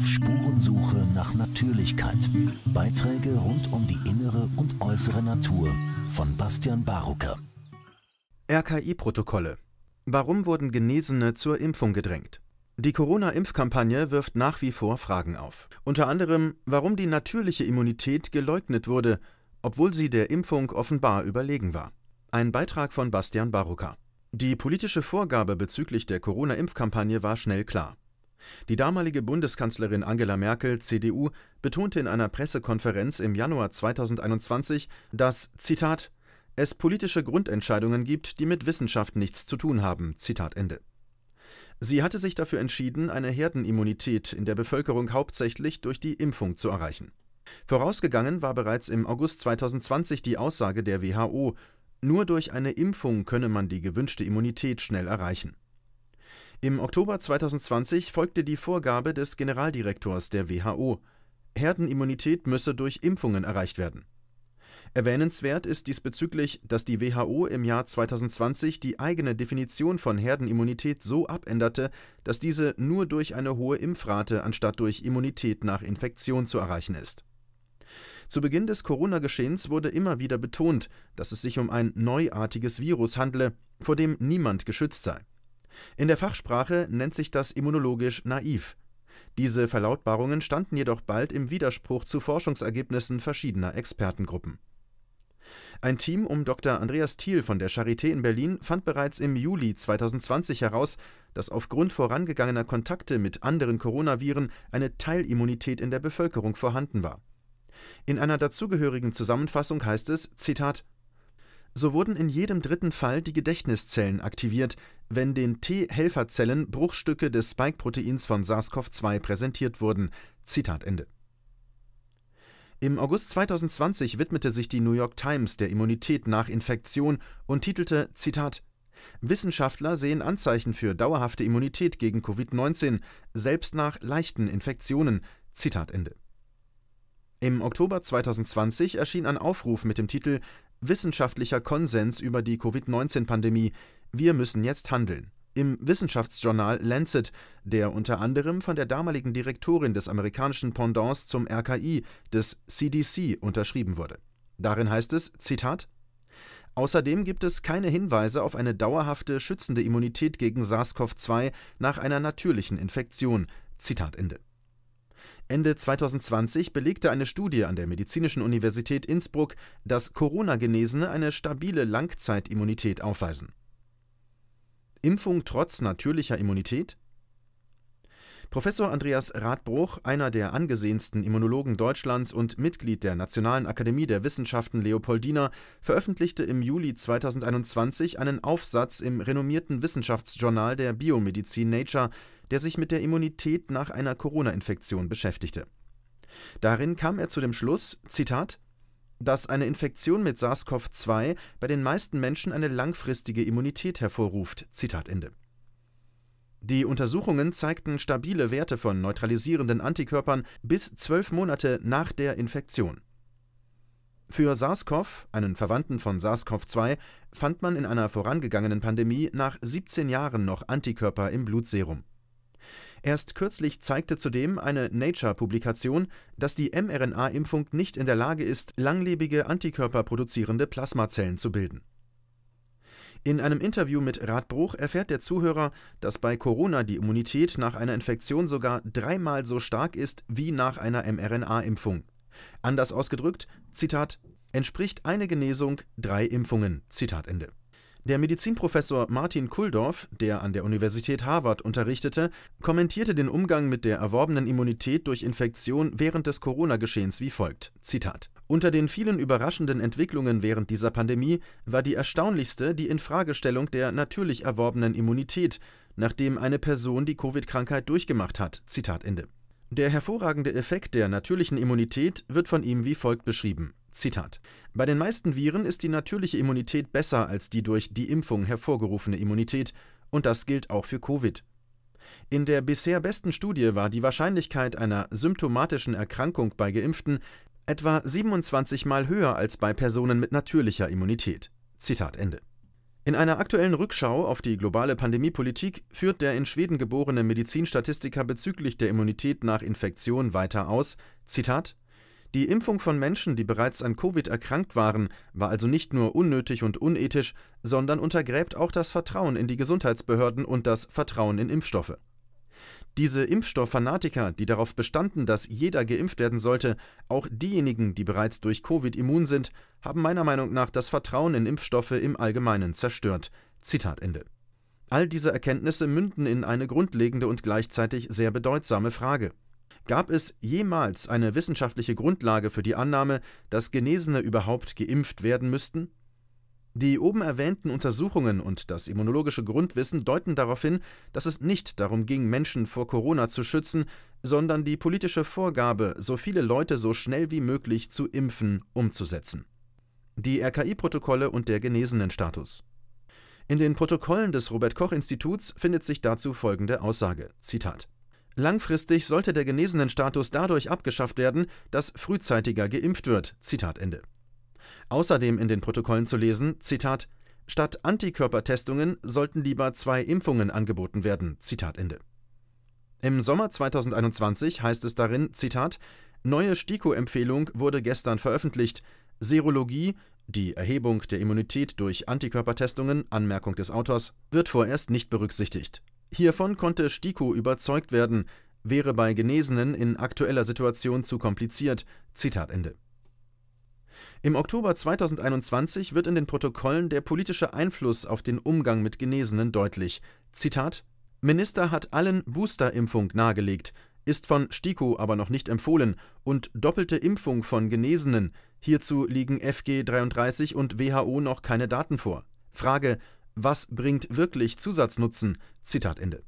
auf Spurensuche nach Natürlichkeit. Beiträge rund um die innere und äußere Natur von Bastian Barucker. RKI-Protokolle. Warum wurden Genesene zur Impfung gedrängt? Die Corona-Impfkampagne wirft nach wie vor Fragen auf. Unter anderem, warum die natürliche Immunität geleugnet wurde, obwohl sie der Impfung offenbar überlegen war. Ein Beitrag von Bastian Barucker. Die politische Vorgabe bezüglich der Corona-Impfkampagne war schnell klar. Die damalige Bundeskanzlerin Angela Merkel (CDU) betonte in einer Pressekonferenz im Januar 2021, dass „ Zitat, es politische Grundentscheidungen gibt, die mit Wissenschaft nichts zu tun haben. Zitat Ende. “Sie hatte sich dafür entschieden, eine Herdenimmunität in der Bevölkerung hauptsächlich durch die Impfung zu erreichen. Vorausgegangen war bereits im August 2020 die Aussage der WHO, nur durch eine Impfung könne man die gewünschte Immunität schnell erreichen im Oktober 2020 folgte die Vorgabe des Generaldirektors der WHO, Herdenimmunität müsse durch Impfungen erreicht werden. Erwähnenswert ist diesbezüglich, dass die WHO im Jahr 2020 die eigene Definition von Herdenimmunität so abänderte, dass diese nur durch eine hohe Impfrate anstatt durch Immunität nach Infektion zu erreichen ist. Zu Beginn des Corona-Geschehens wurde immer wieder betont, dass es sich um ein neuartiges Virus handle, vor dem niemand geschützt sei. In der Fachsprache nennt sich das immunologisch naiv. Diese Verlautbarungen standen jedoch bald im Widerspruch zu Forschungsergebnissen verschiedener Expertengruppen. Ein Team um Dr. Andreas Thiel von der Charité in Berlin fand bereits im Juli 2020 heraus, dass aufgrund vorangegangener Kontakte mit anderen Coronaviren eine Teilimmunität in der Bevölkerung vorhanden war. In einer dazugehörigen Zusammenfassung heißt es: Zitat so wurden in jedem dritten Fall die Gedächtniszellen aktiviert, wenn den T-Helferzellen Bruchstücke des Spike-Proteins von SARS-CoV-2 präsentiert wurden. Zitat Ende. Im August 2020 widmete sich die New York Times der Immunität nach Infektion und titelte Zitat Wissenschaftler sehen Anzeichen für dauerhafte Immunität gegen Covid-19, selbst nach leichten Infektionen. Zitat Ende. Im Oktober 2020 erschien ein Aufruf mit dem Titel Wissenschaftlicher Konsens über die Covid-19-Pandemie. Wir müssen jetzt handeln. Im Wissenschaftsjournal Lancet, der unter anderem von der damaligen Direktorin des amerikanischen Pendants zum RKI, des CDC, unterschrieben wurde. Darin heißt es, Zitat, Außerdem gibt es keine Hinweise auf eine dauerhafte schützende Immunität gegen SARS-CoV-2 nach einer natürlichen Infektion. Zitat Ende. Ende 2020 belegte eine Studie an der Medizinischen Universität Innsbruck, dass Corona-Genesene eine stabile Langzeitimmunität aufweisen. Impfung trotz natürlicher Immunität? Professor Andreas Radbruch, einer der angesehensten Immunologen Deutschlands und Mitglied der Nationalen Akademie der Wissenschaften Leopoldina, veröffentlichte im Juli 2021 einen Aufsatz im renommierten Wissenschaftsjournal der Biomedizin Nature, der sich mit der Immunität nach einer Corona-Infektion beschäftigte. Darin kam er zu dem Schluss, Zitat, dass eine Infektion mit SARS-CoV-2 bei den meisten Menschen eine langfristige Immunität hervorruft. Zitat Ende. Die Untersuchungen zeigten stabile Werte von neutralisierenden Antikörpern bis zwölf Monate nach der Infektion. Für SARS-CoV, einen Verwandten von SARS-CoV-2, fand man in einer vorangegangenen Pandemie nach 17 Jahren noch Antikörper im Blutserum. Erst kürzlich zeigte zudem eine Nature-Publikation, dass die mRNA-Impfung nicht in der Lage ist, langlebige Antikörper produzierende Plasmazellen zu bilden in einem Interview mit Radbruch erfährt der Zuhörer, dass bei Corona die Immunität nach einer Infektion sogar dreimal so stark ist wie nach einer mRNA-Impfung. Anders ausgedrückt, Zitat, entspricht eine Genesung drei Impfungen. Zitat Ende. Der Medizinprofessor Martin Kulldorf, der an der Universität Harvard unterrichtete, kommentierte den Umgang mit der erworbenen Immunität durch Infektion während des Corona-Geschehens wie folgt: Zitat. Unter den vielen überraschenden Entwicklungen während dieser Pandemie war die erstaunlichste die Infragestellung der natürlich erworbenen Immunität, nachdem eine Person die Covid-Krankheit durchgemacht hat. Zitat Ende. Der hervorragende Effekt der natürlichen Immunität wird von ihm wie folgt beschrieben. Zitat. Bei den meisten Viren ist die natürliche Immunität besser als die durch die Impfung hervorgerufene Immunität, und das gilt auch für Covid. In der bisher besten Studie war die Wahrscheinlichkeit einer symptomatischen Erkrankung bei Geimpften etwa 27 Mal höher als bei Personen mit natürlicher Immunität. Zitat Ende. In einer aktuellen Rückschau auf die globale Pandemiepolitik führt der in Schweden geborene Medizinstatistiker bezüglich der Immunität nach Infektion weiter aus, Zitat, die Impfung von Menschen, die bereits an Covid erkrankt waren, war also nicht nur unnötig und unethisch, sondern untergräbt auch das Vertrauen in die Gesundheitsbehörden und das Vertrauen in Impfstoffe. Diese Impfstofffanatiker, die darauf bestanden, dass jeder geimpft werden sollte, auch diejenigen, die bereits durch Covid immun sind, haben meiner Meinung nach das Vertrauen in Impfstoffe im Allgemeinen zerstört. Zitat Ende. All diese Erkenntnisse münden in eine grundlegende und gleichzeitig sehr bedeutsame Frage. Gab es jemals eine wissenschaftliche Grundlage für die Annahme, dass Genesene überhaupt geimpft werden müssten? Die oben erwähnten Untersuchungen und das immunologische Grundwissen deuten darauf hin, dass es nicht darum ging, Menschen vor Corona zu schützen, sondern die politische Vorgabe, so viele Leute so schnell wie möglich zu impfen, umzusetzen. Die RKI-Protokolle und der Genesenenstatus. In den Protokollen des Robert Koch Instituts findet sich dazu folgende Aussage Zitat Langfristig sollte der Genesenenstatus dadurch abgeschafft werden, dass frühzeitiger geimpft wird. Zitat Ende. Außerdem in den Protokollen zu lesen, Zitat, Statt Antikörpertestungen sollten lieber zwei Impfungen angeboten werden. Zitat Ende. Im Sommer 2021 heißt es darin, Zitat, Neue STIKO-Empfehlung wurde gestern veröffentlicht. Serologie, die Erhebung der Immunität durch Antikörpertestungen, Anmerkung des Autors, wird vorerst nicht berücksichtigt. Hiervon konnte STIKO überzeugt werden, wäre bei Genesenen in aktueller Situation zu kompliziert. Zitat Ende. Im Oktober 2021 wird in den Protokollen der politische Einfluss auf den Umgang mit Genesenen deutlich. Zitat: Minister hat allen Boosterimpfung nahegelegt, ist von STIKO aber noch nicht empfohlen und doppelte Impfung von Genesenen. Hierzu liegen FG 33 und WHO noch keine Daten vor. Frage: Was bringt wirklich Zusatznutzen? Zitat Ende.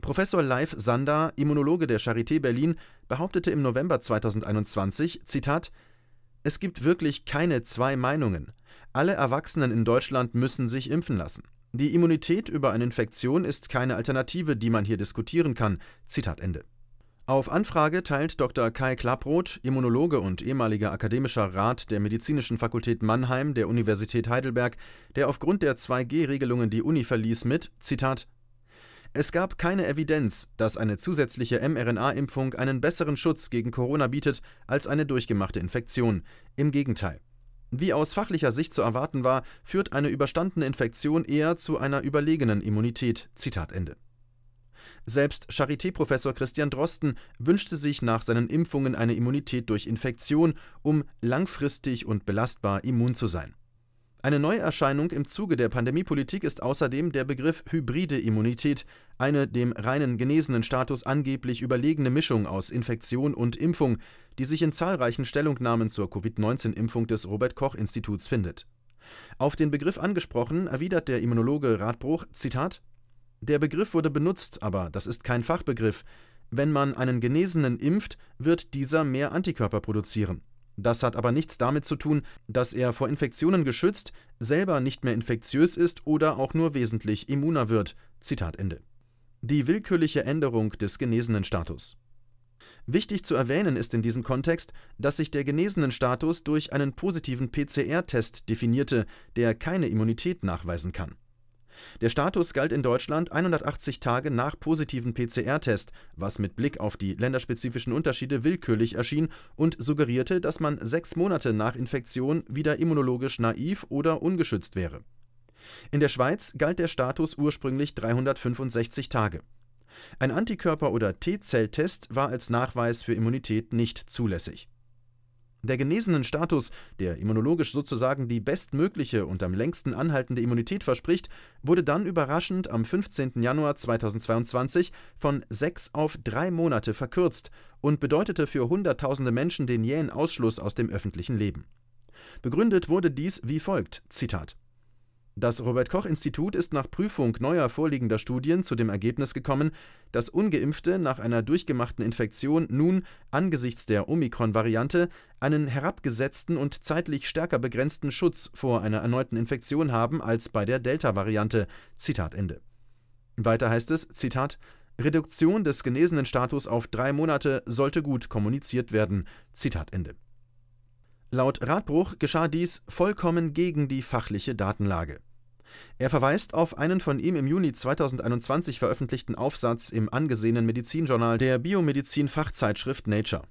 Professor Leif Sander, Immunologe der Charité Berlin, behauptete im November 2021, Zitat, es gibt wirklich keine zwei Meinungen. Alle Erwachsenen in Deutschland müssen sich impfen lassen. Die Immunität über eine Infektion ist keine Alternative, die man hier diskutieren kann. Zitat Ende. Auf Anfrage teilt Dr. Kai Klaproth, Immunologe und ehemaliger akademischer Rat der Medizinischen Fakultät Mannheim der Universität Heidelberg, der aufgrund der 2G-Regelungen die Uni verließ, mit, Zitat, es gab keine Evidenz, dass eine zusätzliche mRNA-Impfung einen besseren Schutz gegen Corona bietet als eine durchgemachte Infektion. Im Gegenteil. Wie aus fachlicher Sicht zu erwarten war, führt eine überstandene Infektion eher zu einer überlegenen Immunität. Zitat Ende. Selbst Charité-Professor Christian Drosten wünschte sich nach seinen Impfungen eine Immunität durch Infektion, um langfristig und belastbar immun zu sein. Eine Neuerscheinung im Zuge der Pandemiepolitik ist außerdem der Begriff hybride Immunität, eine dem reinen genesenen Status angeblich überlegene Mischung aus Infektion und Impfung, die sich in zahlreichen Stellungnahmen zur Covid-19-Impfung des Robert Koch Instituts findet. Auf den Begriff angesprochen, erwidert der Immunologe Radbruch, Zitat, Der Begriff wurde benutzt, aber das ist kein Fachbegriff. Wenn man einen Genesenen impft, wird dieser mehr Antikörper produzieren. Das hat aber nichts damit zu tun, dass er vor Infektionen geschützt, selber nicht mehr infektiös ist oder auch nur wesentlich immuner wird. Zitat Ende. Die willkürliche Änderung des genesenen Status. Wichtig zu erwähnen ist in diesem Kontext, dass sich der genesenen Status durch einen positiven PCR-Test definierte, der keine Immunität nachweisen kann. Der Status galt in Deutschland 180 Tage nach positiven PCR-Test, was mit Blick auf die länderspezifischen Unterschiede willkürlich erschien und suggerierte, dass man sechs Monate nach Infektion wieder immunologisch naiv oder ungeschützt wäre. In der Schweiz galt der Status ursprünglich 365 Tage. Ein Antikörper- oder T-Zelltest war als Nachweis für Immunität nicht zulässig. Der genesenen Status, der immunologisch sozusagen die bestmögliche und am längsten anhaltende Immunität verspricht, wurde dann überraschend am 15. Januar 2022 von sechs auf drei Monate verkürzt und bedeutete für Hunderttausende Menschen den jähen Ausschluss aus dem öffentlichen Leben. Begründet wurde dies wie folgt: Zitat. Das Robert Koch Institut ist nach Prüfung neuer vorliegender Studien zu dem Ergebnis gekommen, dass ungeimpfte nach einer durchgemachten Infektion nun angesichts der Omikron-Variante einen herabgesetzten und zeitlich stärker begrenzten Schutz vor einer erneuten Infektion haben als bei der Delta-Variante. Zitat Ende. Weiter heißt es, Zitat, Reduktion des genesenen Status auf drei Monate sollte gut kommuniziert werden. Zitat Ende. Laut Radbruch geschah dies vollkommen gegen die fachliche Datenlage. Er verweist auf einen von ihm im Juni 2021 veröffentlichten Aufsatz im angesehenen Medizinjournal der Biomedizin-Fachzeitschrift Nature.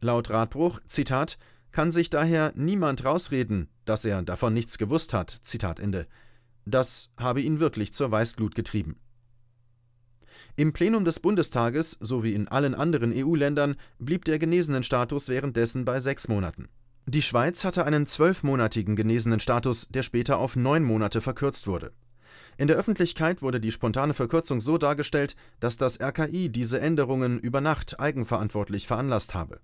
Laut Radbruch, Zitat, kann sich daher niemand rausreden, dass er davon nichts gewusst hat, Zitat Ende. Das habe ihn wirklich zur Weißglut getrieben. Im Plenum des Bundestages sowie in allen anderen EU-Ländern blieb der Genesenenstatus währenddessen bei sechs Monaten. Die Schweiz hatte einen zwölfmonatigen genesenen Status, der später auf neun Monate verkürzt wurde. In der Öffentlichkeit wurde die spontane Verkürzung so dargestellt, dass das RKI diese Änderungen über Nacht eigenverantwortlich veranlasst habe.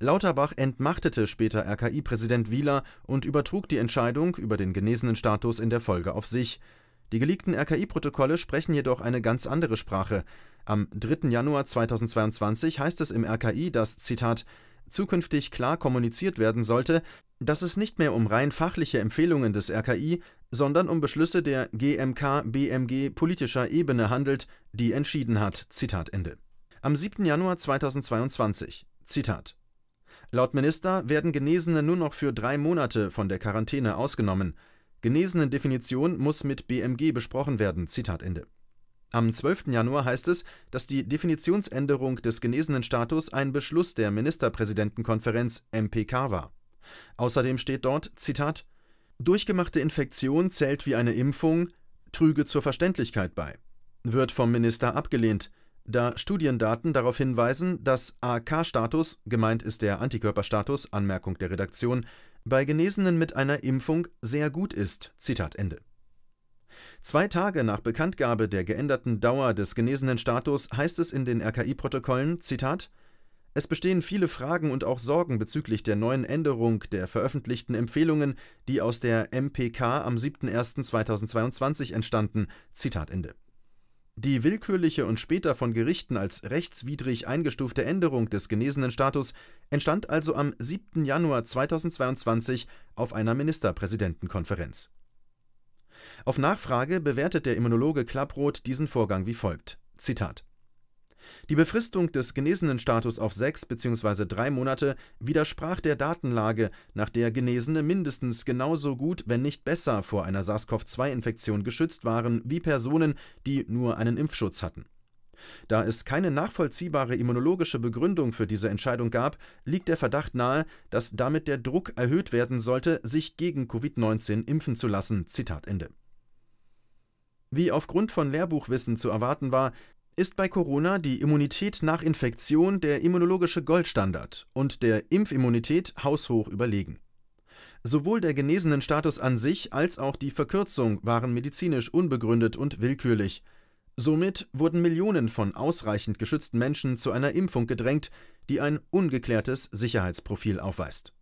Lauterbach entmachtete später RKI-Präsident Wieler und übertrug die Entscheidung über den genesenen Status in der Folge auf sich. Die geleakten RKI-Protokolle sprechen jedoch eine ganz andere Sprache. Am 3. Januar 2022 heißt es im RKI, dass, Zitat, zukünftig klar kommuniziert werden sollte, dass es nicht mehr um rein fachliche Empfehlungen des RKI, sondern um Beschlüsse der GMK-BMG politischer Ebene handelt, die entschieden hat. Zitat Ende. Am 7. Januar 2022. Zitat. Laut Minister werden Genesene nur noch für drei Monate von der Quarantäne ausgenommen. Genesenen-Definition muss mit BMG besprochen werden. Zitat Ende. Am 12. Januar heißt es, dass die Definitionsänderung des Genesenenstatus ein Beschluss der Ministerpräsidentenkonferenz MPK war. Außerdem steht dort, Zitat, Durchgemachte Infektion zählt wie eine Impfung, trüge zur Verständlichkeit bei. Wird vom Minister abgelehnt, da Studiendaten darauf hinweisen, dass AK-Status, gemeint ist der Antikörperstatus, Anmerkung der Redaktion, bei Genesenen mit einer Impfung sehr gut ist. Zitat Ende. Zwei Tage nach Bekanntgabe der geänderten Dauer des genesenen Status heißt es in den RKI-Protokollen, Zitat, es bestehen viele Fragen und auch Sorgen bezüglich der neuen Änderung der veröffentlichten Empfehlungen, die aus der MPK am 7.01.2022 entstanden. Zitat Ende. Die willkürliche und später von Gerichten als rechtswidrig eingestufte Änderung des genesenen Status entstand also am 7. Januar 2022 auf einer Ministerpräsidentenkonferenz. Auf Nachfrage bewertet der Immunologe Klapproth diesen Vorgang wie folgt: Zitat. Die Befristung des Genesenenstatus auf sechs bzw. drei Monate widersprach der Datenlage, nach der Genesene mindestens genauso gut, wenn nicht besser vor einer SARS-CoV-2-Infektion geschützt waren wie Personen, die nur einen Impfschutz hatten. Da es keine nachvollziehbare immunologische Begründung für diese Entscheidung gab, liegt der Verdacht nahe, dass damit der Druck erhöht werden sollte, sich gegen Covid-19 impfen zu lassen. Zitat Ende. Wie aufgrund von Lehrbuchwissen zu erwarten war, ist bei Corona die Immunität nach Infektion der immunologische Goldstandard und der Impfimmunität haushoch überlegen. Sowohl der genesenen Status an sich als auch die Verkürzung waren medizinisch unbegründet und willkürlich. Somit wurden Millionen von ausreichend geschützten Menschen zu einer Impfung gedrängt, die ein ungeklärtes Sicherheitsprofil aufweist.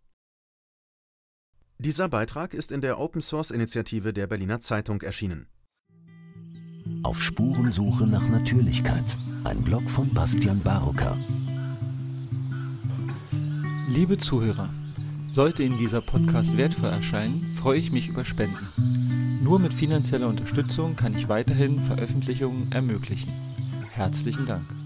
Dieser Beitrag ist in der Open Source Initiative der Berliner Zeitung erschienen. Auf Spurensuche nach Natürlichkeit. Ein Blog von Bastian Barocker. Liebe Zuhörer, sollte Ihnen dieser Podcast wertvoll erscheinen, freue ich mich über Spenden. Nur mit finanzieller Unterstützung kann ich weiterhin Veröffentlichungen ermöglichen. Herzlichen Dank.